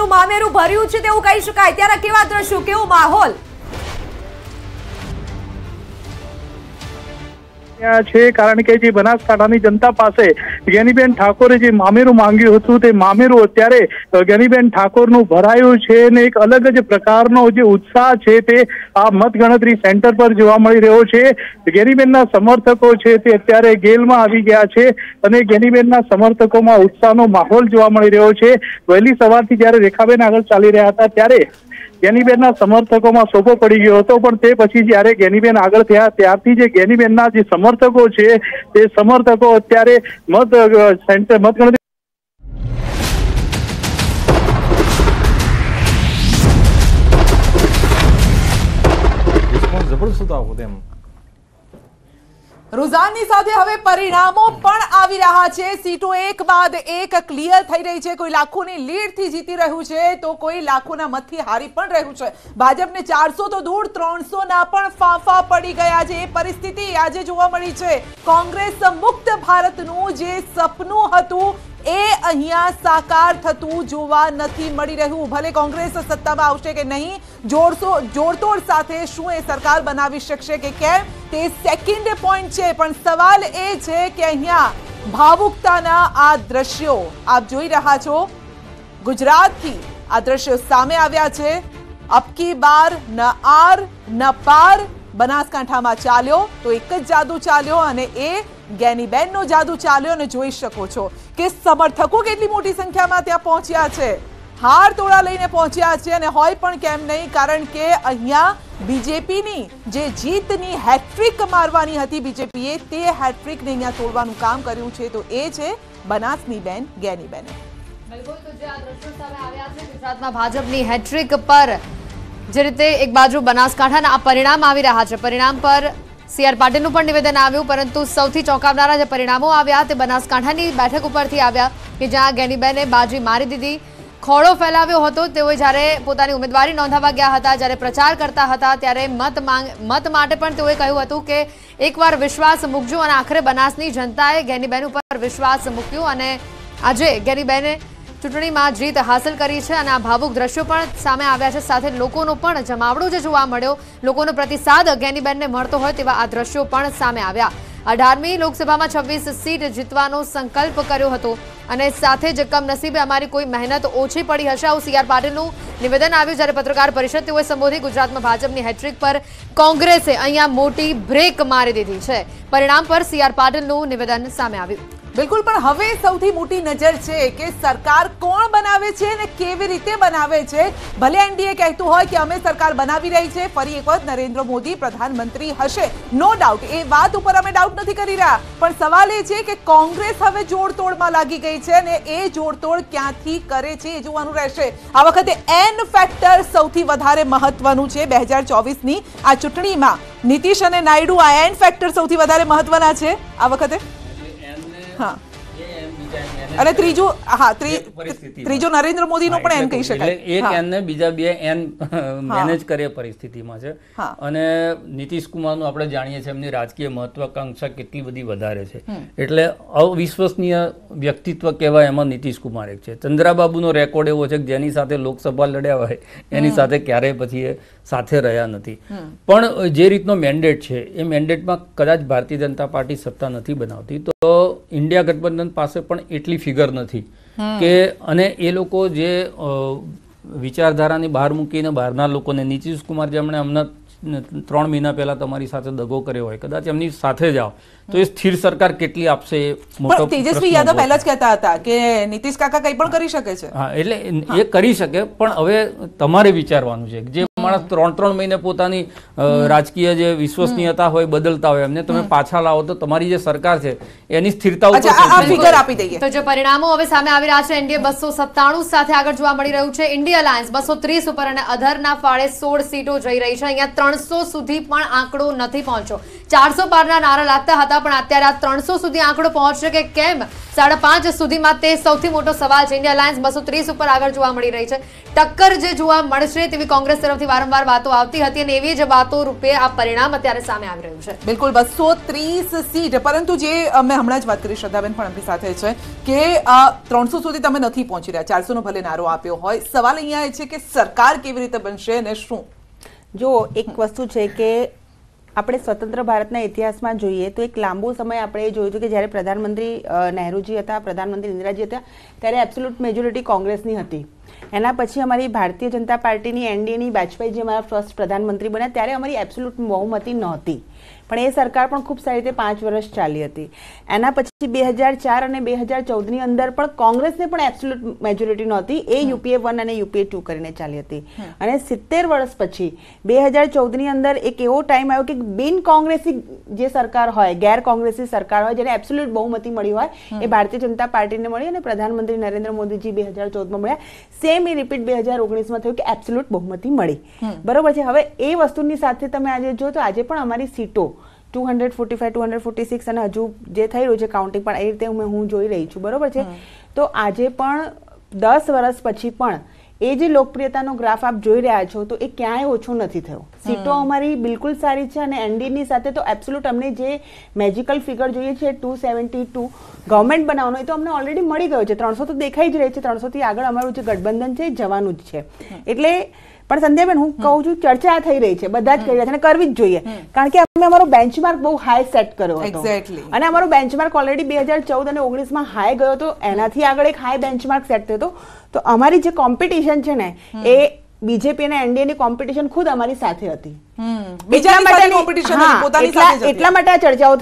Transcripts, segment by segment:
એમનું મામેરું ભર્યું છે તેવું કહી શકાય ત્યારે કેવા દ્રશ્યો કેવો માહોલ રહ્યા છે કારણ કે જે બનાસકાંઠાની જનતા પાસે જ્ઞાનીબેન ઠાકોરે જે મામેરું માંગ્યું હતું તે મામેરું અત્યારે જ્ઞાનીબેન ઠાકોરનું ભરાયું છે ને એક અલગ જ પ્રકારનો જે ઉત્સાહ છે તે આ મતગણતરી સેન્ટર પર જોવા મળી રહ્યો છે ગેનીબેનના સમર્થકો છે તે અત્યારે ગેલમાં આવી ગયા છે અને ગેનીબેનના સમર્થકોમાં ઉત્સાહનો માહોલ જોવા મળી રહ્યો છે વહેલી સવારથી જ્યારે રેખાબેન આગળ ચાલી રહ્યા હતા ત્યારે ગેનીબેનના સમર્થકોમાં સોપો પડી ગયો હતો પણ તે પછી જ્યારે ગેનીબેન આગળ થયા ત્યારથી જે ગેનીબેનના જે સમર્થકો છે તે સમર્થકો અત્યારે મત સેન્ટર મતગણતરી જબરદસ્ત આવું તેમ રોજાનની સાથે હવે પરિણામો પણ આવી રહ્યા છે સીટો એક બાદ એક ક્લિયર થઈ રહી છે કોઈ લાખુની લીડથી જીતી રહ્યું છે તો કોઈ લાખુના મતથી હારી પણ રહ્યું છે ભાજપને 400 તો દૂર 300 ના પણ ફાફા પડી ગયા છે આ પરિસ્થિતિ આજે જોવા મળી છે કોંગ્રેસ સંયુક્ત ભારતનું જે સપનું હતું એ અહીંયા સાકાર થતું જોવા નથી મળી રહ્યું ભલે કોંગ્રેસ સત્તામાં આવશે કે નહીં જોડસો જોડતોડ સાથે શું એ સરકાર બનાવી શકશે કે કેમ તે સેકન્ડ પોઈન્ટ છે પણ સવાલ એ છે કે અહીંયા ભાવુકતાના આ દ્રશ્યો આપ જોઈ રહ્યા છો ગુજરાતથી આ દ્રશ્યો સામે આવ્યા છે અબકી બાર ન આર ન પાર બનાસકાંઠામાં ચાલ્યો તો એક જ જાદુ ચાલ્યો અને એ ગેનીબેનનો જાદુ ચાલ્યો અને જોઈ શકો છો કે સમર્થકો કેટલી મોટી સંખ્યામાં ત્યાં પહોંચ્યા છે હાર તોડા લઈને પહોંચ્યા છે અને હોય પણ કેમ નહીં કારણ કે અહીંયા બીજેપીની જે જીતની હેટ્રિક મારવાની હતી બીજેપીએ તે હેટ્રિકને અહીંયા તોડવાનું કામ કર્યું છે તો એ છે બનાસની બેન ગેની બેન ભાજપની હેટ્રિક પર જે રીતે એક બાજુ બનાસકાંઠાના આ પરિણામ આવી રહ્યા છે પરિણામ પર સીઆર આર પાટીલનું પણ નિવેદન આવ્યું પરંતુ સૌથી ચોંકાવનારા જે પરિણામો આવ્યા તે બનાસકાંઠાની બેઠક ઉપરથી આવ્યા કે જ્યાં ગેનીબેને બાજી મારી દીધી ખોળો ફેલાવ્યો હતો તેઓએ જ્યારે પોતાની ઉમેદવારી નોંધાવા ગયા હતા જ્યારે પ્રચાર કરતા હતા ત્યારે મત માંગ મત માટે પણ તેઓએ કહ્યું હતું કે એકવાર વિશ્વાસ મૂકજો અને આખરે બનાસની જનતાએ ગેનીબેન ઉપર વિશ્વાસ મૂક્યો અને આજે ગેનીબેને ચૂંટણીમાં જીત હાંસલ કરી છે અને આ ભાવુક દ્રશ્યો પણ સામે આવ્યા છે સાથે લોકોનો પણ જમાવડો જે જોવા મળ્યો લોકોનો પ્રતિસાદ જ્ઞાનીબેનને મળતો હોય તેવા આ દ્રશ્યો પણ સામે આવ્યા અઢારમી લોકસભામાં છવ્વીસ સીટ જીતવાનો સંકલ્પ કર્યો હતો અને સાથે જ કમનસીબે અમારી કોઈ મહેનત ઓછી પડી હશે આવું સીઆર પાટીલનું નિવેદન આવ્યું જ્યારે પત્રકાર પરિષદ તેઓએ સંબોધી ગુજરાતમાં ભાજપની હેટ્રિક પર કોંગ્રેસે અહીંયા મોટી બ્રેક મારી દીધી છે પરિણામ પર સીઆર પાટીલનું નિવેદન સામે આવ્યું બિલકુલ પણ હવે સૌથી મોટી નજર છે કે સરકાર કોણ બનાવે છે અને કેવી રીતે બનાવે છે ભલે એનડીએ કહેતું હોય કે અમે સરકાર બનાવી રહી છે ફરી એક વખત નરેન્દ્ર મોદી પ્રધાનમંત્રી હશે નો ડાઉટ એ વાત ઉપર અમે ડાઉટ નથી કરી રહ્યા પણ સવાલ એ છે કે કોંગ્રેસ હવે જોડતોડમાં લાગી ગઈ છે અને એ જોડતોડ ક્યાંથી કરે છે એ જોવાનું રહેશે આ વખતે એન ફેક્ટર સૌથી વધારે મહત્વનું છે બે હજાર ચોવીસની આ ચૂંટણીમાં નીતિશ અને નાયડુ આ એન ફેક્ટર સૌથી વધારે મહત્વના છે આ વખતે Huh. અને ત્રીજું હા ત્રીજો નરેન્દ્ર મોદીનો પણ એમ કહી શકાય એક એન ને બીજા બે એન મેનેજ કરે પરિસ્થિતિમાં છે અને નીતિશ કુમારનું આપણે જાણીએ છીએ એમની રાજકીય મહત્વાકાંક્ષા કેટલી બધી વધારે છે એટલે અવિશ્વસનીય વ્યક્તિત્વ કહેવાય એમાં નીતિશ કુમાર એક છે ચંદ્રાબાબુનો રેકોર્ડ એવો છે કે જેની સાથે લોકસભા લડ્યા હોય એની સાથે ક્યારેય પછી એ સાથે રહ્યા નથી પણ જે રીતનો મેન્ડેટ છે એ મેન્ડેટમાં કદાચ ભારતીય જનતા પાર્ટી સત્તા નથી બનાવતી તો ઇન્ડિયા ગઠબંધન પાસે પણ એટલી ફિગર નથી કે અને એ લોકો જે વિચારધારાની બહાર મૂકીને બહારના લોકોને નીતિશ કુમાર જેમણે હમણાં ત્રણ મહિના પહેલા તમારી સાથે દગો કર્યો હોય કદાચ એમની સાથે જાઓ તો એ સ્થિર સરકાર કેટલી આપશે મોટો તેજસ્વી યાદવ પહેલા જ કહેતા હતા કે નીતિશ કાકા કંઈ પણ કરી શકે છે હા એટલે એ કરી શકે પણ હવે તમારે વિચારવાનું છે જે માણસ ત્રણ ત્રણ મહિને પોતાની રાજકીય જે વિશ્વસનીયતા હોય બદલતા હોય એમને તમે પાછા લાવો તો તમારી જે સરકાર છે એની સ્થિરતા ઉપર આપી દઈએ તો જે પરિણામો હવે સામે આવી રહ્યા છે એનડીએ બસો સાથે આગળ જોવા મળી રહ્યું છે ઇન્ડિયા અલાયન્સ બસો ઉપર અને અધરના ફાળે સોળ સીટો જઈ રહી છે અહીંયા ત્રણસો સુધી પણ આંકડો નથી પહોંચ્યો ચારસો પારના નારા લાગતા હતા પણ અત્યારે આ ત્રણસો સુધી આંકડો પહોંચશે કે કેમ સાડા પાંચ સુધીમાં તે સૌથી મોટો સવાલ છે ઇન્ડિયા અલાયન્સ બસો ત્રીસ ઉપર આગળ જોવા મળી રહી છે ટક્કર જે જોવા મળશે તેવી કોંગ્રેસ તરફથી વારંવાર વાતો આવતી હતી અને એવી જ વાતો રૂપે આ પરિણામ અત્યારે સામે આવી રહ્યું છે બિલકુલ બસો સીટ પરંતુ જે મેં હમણાં જ વાત કરી શ્રદ્ધાબેન પણ આપણી સાથે છે કે ત્રણસો સુધી તમે નથી પહોંચી રહ્યા ચારસોનો ભલે નારો આપ્યો હોય સવાલ અહીંયા એ છે કે સરકાર કેવી રીતે બનશે અને શું જો એક વસ્તુ છે કે આપણે સ્વતંત્ર ભારતના ઇતિહાસમાં જોઈએ તો એક લાંબો સમય આપણે જોયું હતું કે જ્યારે પ્રધાનમંત્રી નહેરુજી હતા પ્રધાનમંત્રી ઇન્દિરાજી હતા ત્યારે એબ્સોલ્યુટ મેજોરિટી કોંગ્રેસની હતી એના પછી અમારી ભારતીય જનતા પાર્ટીની એનડીએની વાજપેયી જે અમારા ફર્સ્ટ પ્રધાનમંત્રી બન્યા ત્યારે અમારી એબ્સોલ્યુટ બહુમતી નહોતી પણ એ સરકાર પણ ખૂબ સારી રીતે પાંચ વર્ષ ચાલી હતી એના પછી બે હજાર ચાર અને બે હજાર ચૌદની અંદર પણ કોંગ્રેસને પણ એબ્સોલ્યુટ મેજોરિટી નહોતી એ યુપીએ વન અને યુપીએ ટુ કરીને ચાલી હતી અને સિત્તેર વર્ષ પછી બે હજાર ચૌદની અંદર એક એવો ટાઈમ આવ્યો કે બિન કોંગ્રેસી જે સરકાર હોય ગેર કોંગ્રેસી સરકાર હોય જેને એબ્સોલ્યુટ બહુમતી મળી હોય એ ભારતીય જનતા પાર્ટીને મળી અને પ્રધાનમંત્રી નરેન્દ્ર મોદીજી બે હજાર ચૌદમાં મળ્યા સેમ એ રિપીટ બે હજાર ઓગણીસમાં થયું કે એબ્સોલ્યુટ બહુમતી મળી બરોબર છે હવે એ વસ્તુની સાથે તમે આજે જો તો આજે પણ અમારી સીટો two hundred forty five two hundred forty six અને હજુ જે થઈ રહ્યું છે કાઉન્ટિંગ પણ એ રીતે હું જોઈ રહી છું બરોબર છે તો આજે પણ દસ વર્ષ પછી પણ એ જે લોકપ્રિયતાનો ગ્રાફ આપ જોઈ રહ્યા છો તો એ ક્યાંય ઓછો નથી થયો સીટો અમારી બિલકુલ સારી છે અને એનડીની સાથે તો એબ્સોલ્યુટ અમને જે મેજિકલ ફિગર જોઈએ છે ટુ સેવન્ટી ટુ ગવર્મેન્ટ બનાવવાનો એ તો અમને ઓલરેડી મળી ગયો છે ત્રણસો તો દેખાઈ જ રહે છે ત્રણસોથી આગળ અમારું જે ગઠબંધન છે જવાનું જ છે એટલે પણ સંધ્યાબેન હું કહું છું ચર્ચા થઈ રહી છે બધા જ કરી રહ્યા છે અને કરવી જ જોઈએ કારણ કે અમે અમારો બેન્ચમાર્ક બહુ હાઈ સેટ કર્યો હતો અને અમારો બેન્ચમાર્ક ઓલરેડી બે હજાર ચૌદ અને ઓગણીસમાં હાઈ ગયો હતો એનાથી આગળ એક હાઈ બેન્ચમાર્ક સેટ થયો હતો તો અમારી જે કોમ્પિટિશન છે ને એ બીજેપી અને એનડીએની કોમ્પિટિશન ખુદ અમારી સાથે હતી ચર્ચાઓ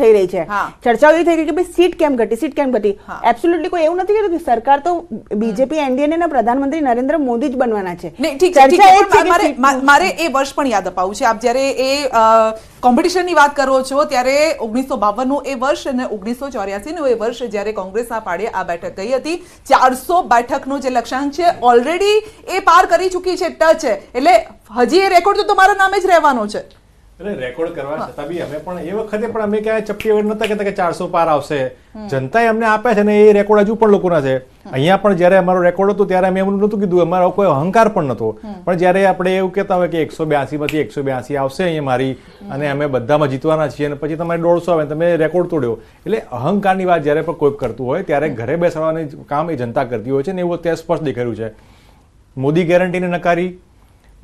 થઈ રહી છે ચર્ચાઓ સીટ કેમ કેમ ઘટી એબ્સોલ્યુટલી એવું નથી સરકાર તો બીજેપી એનડીએ ને પ્રધાનમંત્રી નરેન્દ્ર મોદી જ બનવાના છે મારે એ વર્ષ પણ યાદ અપાવું છે આપ જયારે એ કોમ્પિટિશન ની વાત કરો છો ત્યારે ઓગણીસો બાવનનું એ વર્ષ અને ઓગણીસો ચોર્યાસીનું એ વર્ષ જયારે કોંગ્રેસ કોંગ્રેસના પાડે આ બેઠક ગઈ હતી ચારસો બેઠક નું જે લક્ષ્યાંક છે ઓલરેડી એ પાર કરી ચૂકી છે ટચ એટલે હજી એ રેકોર્ડ તો તમારા નામે જ રહેવાનો છે એટલે રેકોર્ડ કરવા છતાં બી અમે પણ એ વખતે પણ અમે ક્યાંય ચપટી વગર નતા કહેતા કે ચારસો પાર આવશે જનતાએ અમને આપ્યા છે ને એ રેકોર્ડ હજુ પણ લોકોના છે અહીંયા પણ જયારે અમારો રેકોર્ડ હતો ત્યારે અમે એમનું નતું કીધું અમારો કોઈ અહંકાર પણ નહોતો પણ જ્યારે આપણે એવું કહેતા હોય કે એકસો બ્યાસી બ્યાસીમાંથી એકસો બ્યાસી આવશે અહીંયા મારી અને અમે બધામાં જીતવાના છીએ અને પછી તમારે દોઢસો આવે તમે રેકોર્ડ તોડ્યો એટલે અહંકારની વાત જ્યારે પણ કોઈ કરતું હોય ત્યારે ઘરે બેસાડવાની કામ એ જનતા કરતી હોય છે ને એવું અત્યારે સ્પષ્ટ દેખાયું છે મોદી ગેરંટીને નકારી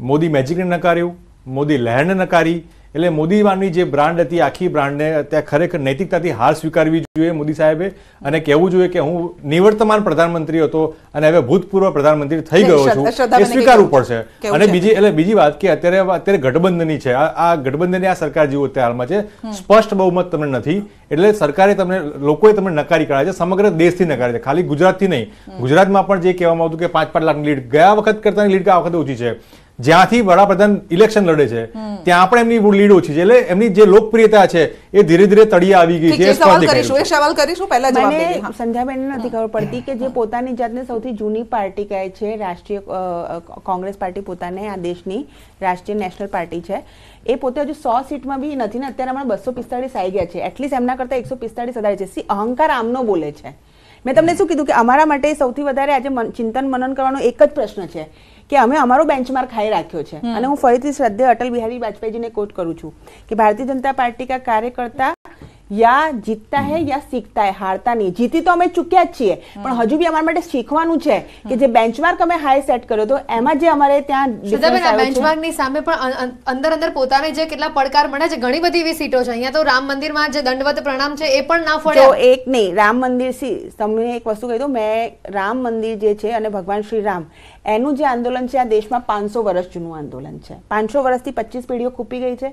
મોદી મેજિકને નકાર્યું મોદી લહેરને નકારી એટલે મોદીવાની જે બ્રાન્ડ હતી આખી બ્રાન્ડને ત્યાં ખરેખર નૈતિકતાથી હાર સ્વીકારવી જોઈએ મોદી સાહેબે અને કહેવું જોઈએ કે હું નિવર્તમાન પ્રધાનમંત્રી હતો અને હવે ભૂતપૂર્વ પ્રધાનમંત્રી થઈ ગયો છું એ સ્વીકારવું પડશે અને બીજી એટલે બીજી વાત કે અત્યારે અત્યારે ગઠબંધનની છે આ ગઠબંધનની આ સરકાર જેવું અત્યારે હાલમાં છે સ્પષ્ટ બહુમત તમને નથી એટલે સરકારે તમને લોકોએ તમને નકારી કાઢ્યા છે સમગ્ર દેશથી નકારી છે ખાલી ગુજરાતથી નહીં ગુજરાતમાં પણ જે કહેવામાં આવતું કે પાંચ પાંચ લાખની લીડ ગયા વખત કરતાં લીડ આ વખતે ઓછી છે જ્યાંથી વડાપ્રધાન ઇલેક્શન લડે છે ત્યાં પણ એમની લીડ ઓછી છે એટલે એમની જે લોકપ્રિયતા છે એ ધીરે ધીરે તળી આવી ગઈ છે સંધ્યાબેન નથી ખબર પડતી કે જે પોતાની જાતને સૌથી જૂની પાર્ટી કહે છે રાષ્ટ્રીય કોંગ્રેસ પાર્ટી પોતાને આ દેશની રાષ્ટ્રીય નેશનલ પાર્ટી છે એ પોતે હજુ સો સીટમાં બી નથી ને અત્યારે હમણાં બસો પિસ્તાળીસ આવી ગયા છે એટલીસ્ટ એમના કરતાં એકસો પિસ્તાળીસ વધારે છે સી અહંકાર આમનો બોલે છે મેં તમને શું કીધું કે અમારા માટે સૌથી વધારે આજે ચિંતન મનન કરવાનો એક જ પ્રશ્ન છે કે અમે અમારો બેન્ચમાર્ક હાઈ રાખ્યો છે અને હું ફરીથી શ્રદ્ધે અટલ બિહારી વાજપેયીજીને કોટ કરું છું કે ભારતીય જનતા પાર્ટી કા કાર્યકર્તા યા જીતતા હે યા શીખતા હે હારતા નહીં જીતી તો અમે ચૂક્યા જ છીએ પણ હજુ બી અમારા માટે શીખવાનું છે કે જે બેન્ચમાર્ક અમે હાઈ સેટ કર્યો હતો એમાં જે અમારે ત્યાં બેન્ચમાર્કની સામે પણ અંદર અંદર પોતાને જે કેટલા પડકાર મળ્યા છે ઘણી બધી એવી સીટો છે અહીંયા તો રામ મંદિરમાં જે દંડવત પ્રણામ છે એ પણ ના ફળ્યો એક નહીં રામ મંદિર સી તમને એક વસ્તુ કહી દઉં મેં રામ મંદિર જે છે અને ભગવાન શ્રી રામ એનું જે આંદોલન છે આ દેશમાં પાંચસો વર્ષ જૂનું આંદોલન છે પાંચસો વર્ષથી પચીસ પેઢીઓ ખૂપી ગઈ છે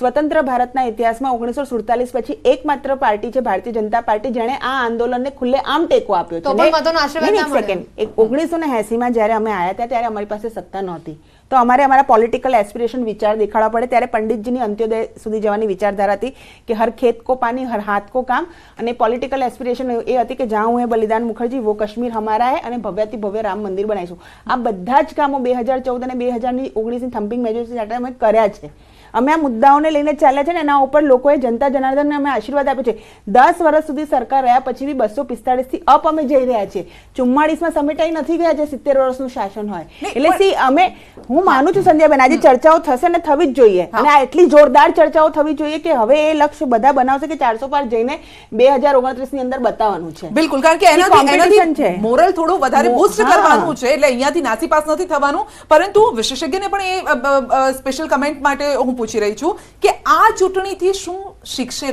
સ્વતંત્ર ભારતના ઇતિહાસમાં ઓગણીસો સુડતાલીસ પછી એકમાત્ર પાર્ટી છે ભારતીય જનતા પાર્ટી જેણે આ આંદોલનને ખુલ્લે આમ ટેકો આપ્યો છે ઓગણીસો ને એસીમાં જયારે અમે આવ્યા હતા ત્યારે અમારી પાસે સત્તા નહોતી તો અમારે અમારા પોલિટિકલ એસ્પિરેશન વિચાર દેખાડવા પડે ત્યારે પંડિતજીની અંત્યોદય સુધી જવાની વિચારધારા હતી કે હર ખેત કો પાણી હર હાથ કો કામ અને પોલિટિકલ એસ્પિરેશન એ હતી કે જ્યાં હું હે બલિદાન મુખર્જી વો કશ્મીર હમારા હે અને ભવ્યથી ભવ્ય રામ મંદિર બનાવીશું આ બધા જ કામો બે હજાર ચૌદ અને બે હજારની ઓગણીસની થમ્પિંગ મેજોરિટી હેઠળ અમે કર્યા છે અમે આ મુદ્દાઓને લઈને ચાલ્યા છે ને એના ઉપર લોકોએ જનતા જનાર્દનને અમે આશીર્વાદ આપ્યો છે દસ વર્ષ સુધી સરકાર રહ્યા પછી બી બસો પિસ્તાળીસથી અપ અમે જઈ રહ્યા છીએ ચુમ્માળીસમાં સમેટાઈ નથી ગયા જે સિત્તેર વર્ષનું શાસન હોય એટલે સી અમે હું માનું છું સંધ્યાબેન આજે ચર્ચાઓ થશે ને થવી જ જોઈએ અને આ એટલી જોરદાર ચર્ચાઓ થવી જોઈએ કે હવે એ લક્ષ્ય બધા બનાવશે કે ચારસો પાર જઈને બે હજાર ઓગણત્રીસની અંદર બતાવવાનું છે બિલકુલ કારણ કે એનાથી એનાથી મોરલ થોડું વધારે બૂસ્ટ કરવાનું છે એટલે અહીંયાથી નાસી નથી થવાનું પરંતુ વિશેષજ્ઞને પણ એ સ્પેશિયલ કમેન્ટ માટે હું પૂછી રહી છું કે આ ચૂંટણીથી શું શીખશે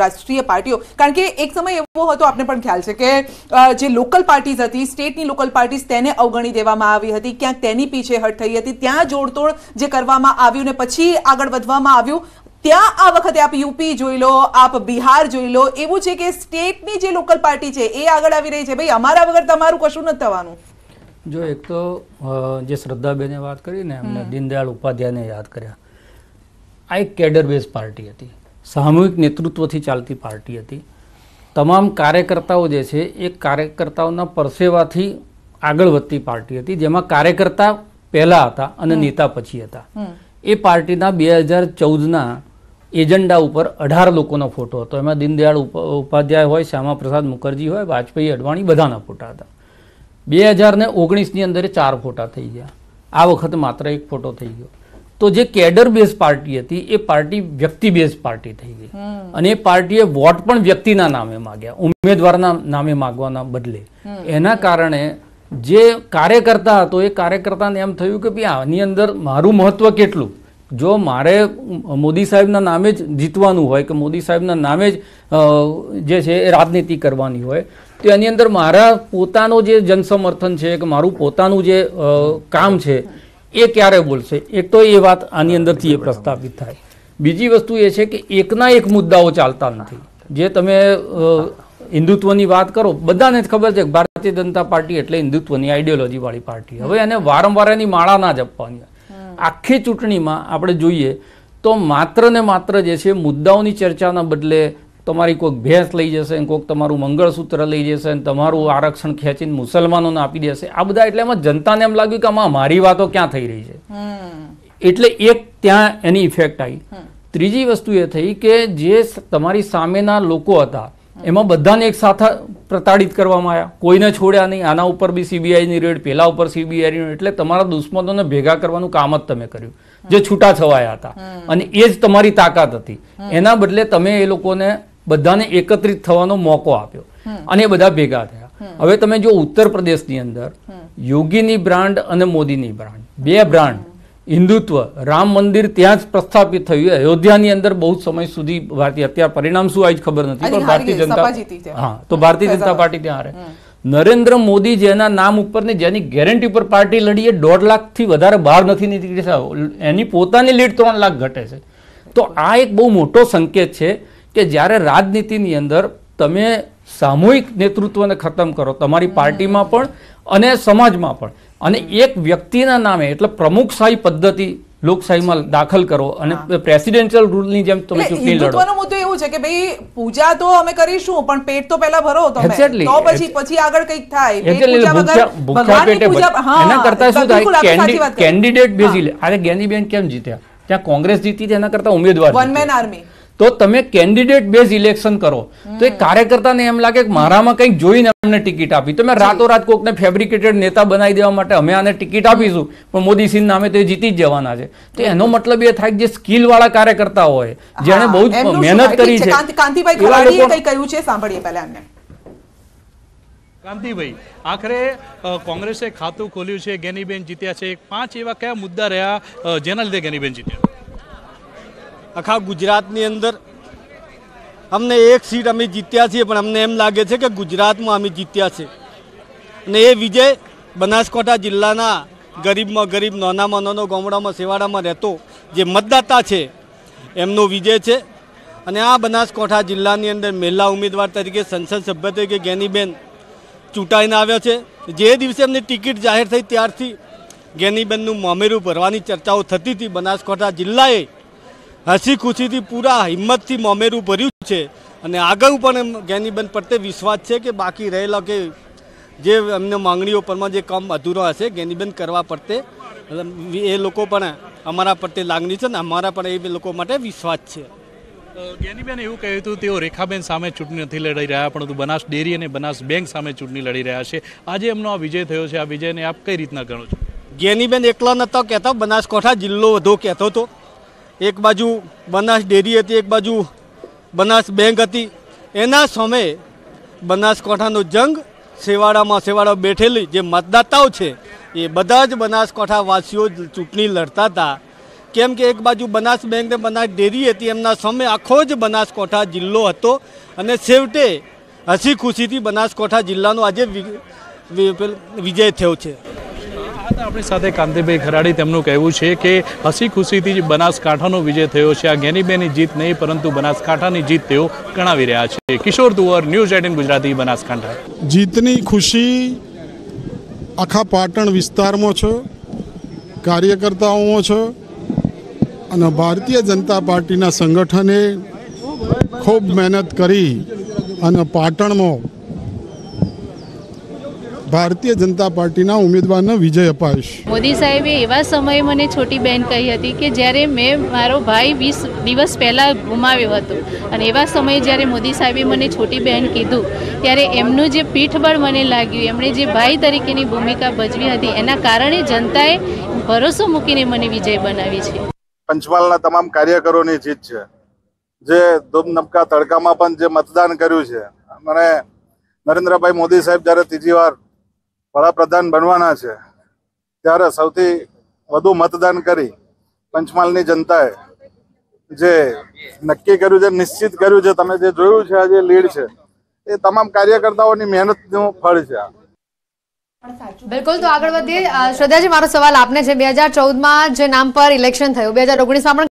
રાષ્ટ્રીય પાર્ટીઓ કારણ કે એક સમય એવો હતો આપને પણ ખ્યાલ છે કે જે લોકલ પાર્ટીઝ હતી સ્ટેટની લોકલ પાર્ટીઝ તેને અવગણી દેવામાં આવી હતી ક્યાંક તેની પીછેહટ થઈ હતી ત્યાં જોડતોડ જે કરવામાં આવ્યું ને પછી આગળ વધવામાં આવ્યું ત્યાં આ વખતે આપ યુપી જોઈ લો આપ બિહાર જોઈ લો એવું છે કે સ્ટેટની જે લોકલ પાર્ટી છે એ આગળ આવી રહી છે ભાઈ અમારા વગર તમારું કશું નથી થવાનું જો એક તો જે શ્રદ્ધાબેને વાત કરી ને એમને દીનદયાળ ઉપાધ્યાયને યાદ કર્યા આ એક કેડર બેઝ પાર્ટી હતી સામૂહિક નેતૃત્વથી ચાલતી પાર્ટી હતી તમામ કાર્યકર્તાઓ જે છે એ કાર્યકર્તાઓના પરસેવાથી આગળ વધતી પાર્ટી હતી જેમાં કાર્યકર્તા પહેલા હતા અને નેતા પછી હતા એ પાર્ટીના બે હજાર ચૌદના એજન્ડા ઉપર અઢાર લોકોનો ફોટો હતો એમાં દીનદયાળ ઉપાધ્યાય હોય શ્યામા પ્રસાદ મુખર્જી હોય વાજપેયી અડવાણી બધાના ફોટા હતા બે હજાર ને ઓગણીસની અંદર ચાર ફોટા થઈ ગયા આ વખત માત્ર એક ફોટો થઈ ગયો તો જે કેડર બેઝ પાર્ટી હતી એ પાર્ટી વ્યક્તિ બેઝ પાર્ટી થઈ ગઈ અને એ પાર્ટીએ વોટ પણ વ્યક્તિના નામે માગ્યા ઉમેદવારના નામે માગવાના બદલે એના કારણે જે કાર્યકર્તા હતો એ કાર્યકર્તાને એમ થયું કે ભાઈ આની અંદર મારું મહત્વ કેટલું જો મારે મોદી સાહેબના નામે જ જીતવાનું હોય કે મોદી સાહેબના નામે જ જે છે એ રાજનીતિ કરવાની હોય તો એની અંદર મારા પોતાનો જે જનસમર્થન છે કે મારું પોતાનું જે કામ છે એ ક્યારે બોલશે એક તો એ વાત આની અંદરથી એ પ્રસ્થાપિત થાય બીજી વસ્તુ એ છે કે એકના એક મુદ્દાઓ ચાલતા નથી જે તમે હિન્દુત્વની વાત કરો બધાને જ ખબર છે ભારતીય જનતા પાર્ટી એટલે હિન્દુત્વની આઈડિયોલોજીવાળી પાર્ટી હવે એને વારંવાર એની માળા ના જપવાની આખી ચૂંટણીમાં આપણે જોઈએ તો માત્ર ને માત્ર જે છે મુદ્દાઓની ચર્ચાના બદલે તમારી કોઈક ભેંસ લઈ જશે કોઈક તમારું મંગળસૂત્ર લઈ જશે ને તમારું આરક્ષણ ખેંચીને મુસલમાનોને આપી દેશે આ બધા એટલે એમાં જનતાને એમ લાગ્યું કે આમાં મારી વાતો ક્યાં થઈ રહી છે એટલે એક ત્યાં એની ઇફેક્ટ આવી ત્રીજી વસ્તુ એ થઈ કે જે તમારી સામેના લોકો હતા એમાં બધાને એક સાથે પ્રતાડિત કરવામાં આવ્યા કોઈને છોડ્યા નહીં આના ઉપર બી સીબીઆઈની રેડ પેલા ઉપર સીબીઆઈની એટલે તમારા દુશ્મનોને ભેગા કરવાનું કામ જ તમે કર્યું જે છૂટા છવાયા હતા અને એ જ તમારી તાકાત હતી એના બદલે તમે એ લોકોને બધાને એકત્રિત થવાનો મોકો આપ્યો અને બધા ભેગા થયા હવે તમે જો ઉત્તર પ્રદેશની અંદર યોગીની બ્રાન્ડ અને મોદીની બ્રાન્ડ બે બ્રાન્ડ હિન્દુત્વ રામ મંદિર ત્યાં જ પ્રસ્થાપિત થયું અયોધ્યાની અંદર બહુ સમય સુધી ભારતીય અત્યારે પરિણામ શું આવી ખબર નથી પણ ભારતીય જનતા હા તો ભારતીય જનતા પાર્ટી ત્યાં રહે નરેન્દ્ર મોદી જેના નામ ઉપર ને જેની ગેરંટી પર પાર્ટી લડી એ દોઢ થી વધારે બહાર નથી નીકળી એની પોતાની લીડ ત્રણ લાખ ઘટે છે તો આ એક બહુ મોટો સંકેત છે કે જ્યારે રાજનીતિની અંદર તમે સામૂહિક નેતૃત્વને ખતમ કરો તમારી પાર્ટીમાં પણ અને સમાજમાં પણ અને એક વ્યક્તિના નામે એટલે પ્રમુખશાહી પદ્ધતિ લોકશાહીમાં દાખલ કરો અને પ્રેસિડેન્શિયલ રૂલની જેમ તમે ચૂંટણી લડો હિન્દુત્વનો મુદ્દો એવું છે કે ભાઈ પૂજા તો અમે કરીશું પણ પેટ તો પહેલા ભરો તમે તો પછી પછી આગળ કંઈક થાય પેટ પૂજા વગર ભૂખ્યા પેટે એના કરતા શું થાય કેન્ડિડેટ બેઝી લે અરે જ્ઞાનીબેન કેમ જીત્યા ત્યાં કોંગ્રેસ જીતી તેના કરતા ઉમેદવાર વન મેન આર્મી તો તમે કેન્ડિડેટ બેઝ ઇલેક્શન કરો તો એ કાર્યકર્તાને એમ લાગે કે મારામાં કંઈક જોઈને અમને ટિકિટ આપી તો રાતોરાત કોકને ફેબ્રિકેટેડ નેતા બનાવી દેવા માટે અમે આને ટિકિટ આપીશું પણ મોદી સિંહ નામે તો એ જીતી જ જવાના છે તો એનો મતલબ એ થાય કે જે સ્કિલ વાળા કાર્યકર્તા હોય જેને બહુ જ મહેનત કરી છે કાંતિભાઈ ખરાડીએ કહ્યું છે સાંભળીએ પહેલા એમને કાંતિભાઈ આખરે કોંગ્રેસે ખાતું ખોલ્યું છે ગેનીબેન જીત્યા છે પાંચ એવા કયા મુદ્દા રહ્યા જેના લીધે ગેનીબેન જીત્યા આખા ગુજરાતની અંદર અમને એક સીટ અમે જીત્યા છીએ પણ અમને એમ લાગે છે કે ગુજરાતમાં અમે જીત્યા છે અને એ વિજય બનાસકાંઠા જિલ્લાના ગરીબમાં ગરીબ નાનામાં નાનો ગામડામાં સેવાડામાં રહેતો જે મતદાતા છે એમનો વિજય છે અને આ બનાસકાંઠા જિલ્લાની અંદર મહિલા ઉમેદવાર તરીકે સંસદ સભ્ય તરીકે ગેનીબેન ચૂંટાઈને આવ્યા છે જે દિવસે એમની ટિકિટ જાહેર થઈ ત્યારથી ગેનીબેનનું મામેરું ભરવાની ચર્ચાઓ થતી હતી બનાસકાંઠા જિલ્લાએ હસી ખુશીથી પૂરા હિંમતથી મોમેરું ભર્યું છે અને આગળ પણ એમ જ્ઞાનીબેન પ્રત્યે વિશ્વાસ છે કે બાકી રહેલા કે જે એમને માંગણીઓ પરમાં જે કામ અધૂરો હશે જ્ઞાનીબેન કરવા પડતે એ લોકો પણ અમારા પ્રત્યે લાગણી છે ને અમારા પણ એ લોકો માટે વિશ્વાસ છે જ્ઞાનીબેન એવું કહ્યું હતું તેઓ રેખાબેન સામે ચૂંટણી નથી લડી રહ્યા પરંતુ બનાસ ડેરી અને બનાસ બેંક સામે ચૂંટણી લડી રહ્યા છે આજે એમનો આ વિજય થયો છે આ વિજયને આપ કઈ રીતના ગણો છો જ્ઞાનીબેન એકલા નહોતા કહેતા બનાસકાંઠા જિલ્લો વધુ કહેતો હતો એક બાજુ બનાસ ડેરી હતી એક બાજુ બનાસ બેંક હતી એના સમયે બનાસકાંઠાનો જંગ સેવાડામાં સેવાડા બેઠેલી જે મતદાતાઓ છે એ બધા જ બનાસકાંઠાવાસીઓ ચૂંટણી લડતા હતા કેમ કે એક બાજુ બનાસ બેંક બનાસ ડેરી હતી એમના સમય આખો જ બનાસકાંઠા જિલ્લો હતો અને છેવટે હસી ખુશીથી બનાસકાંઠા જિલ્લાનો આજે વિજય થયો છે આપણી સાથે કાંતિભાઈ ખરાડી તેમનું કહેવું છે કે હસી ખુશીથી જ બનાસકાંઠાનો વિજય થયો છે આ ગેનીબેની જીત નહીં પરંતુ બનાસકાંઠાની જીત તેઓ ગણાવી રહ્યા છે કિશોર તુવર ન્યૂઝ એટીન ગુજરાતી બનાસકાંઠા જીતની ખુશી આખા પાટણ વિસ્તારમાં છે કાર્યકર્તાઓમાં છે અને ભારતીય જનતા પાર્ટીના સંગઠને ખૂબ મહેનત કરી અને પાટણમાં ભારતીય જનતા પાર્ટીના ઉમેદવારને વિજય અપાવીશ મોદી સાહેબે એવા સમયે મને છોટી બહેન કહી હતી કે જ્યારે મેં મારો ભાઈ વીસ દિવસ પહેલાં ગુમાવ્યો હતો અને એવા સમયે જ્યારે મોદી સાહેબે મને છોટી બહેન કીધું ત્યારે એમનું જે પીઠબળ મને લાગ્યું એમણે જે ભાઈ તરીકેની ભૂમિકા ભજવી હતી એના કારણે જનતાએ ભરોસો મૂકીને મને વિજય બનાવી છે પંચમહાલના તમામ કાર્યકરોની જીત છે જે ધૂમ નબકા તડકામાં પણ જે મતદાન કર્યું છે મને નરેન્દ્રભાઈ મોદી સાહેબ જ્યારે ત્રીજી વાર વડાપ્રધાન બનવાના છે ત્યારે સૌથી વધુ મતદાન કરી પંચમહાલની જનતાએ જે નક્કી કર્યું છે નિશ્ચિત કર્યું છે તમે જે જોયું છે આ જે લીડ છે એ તમામ કાર્યકર્તાઓની મહેનતનું ફળ છે આ બિલકુલ તો આગળ વધીએ શ્રદ્ધાજી મારો સવાલ આપને છે બે હજાર ચૌદમાં જે નામ પર ઇલેક્શન થયું બે હજાર ઓગણીસ ઓગણીસમાં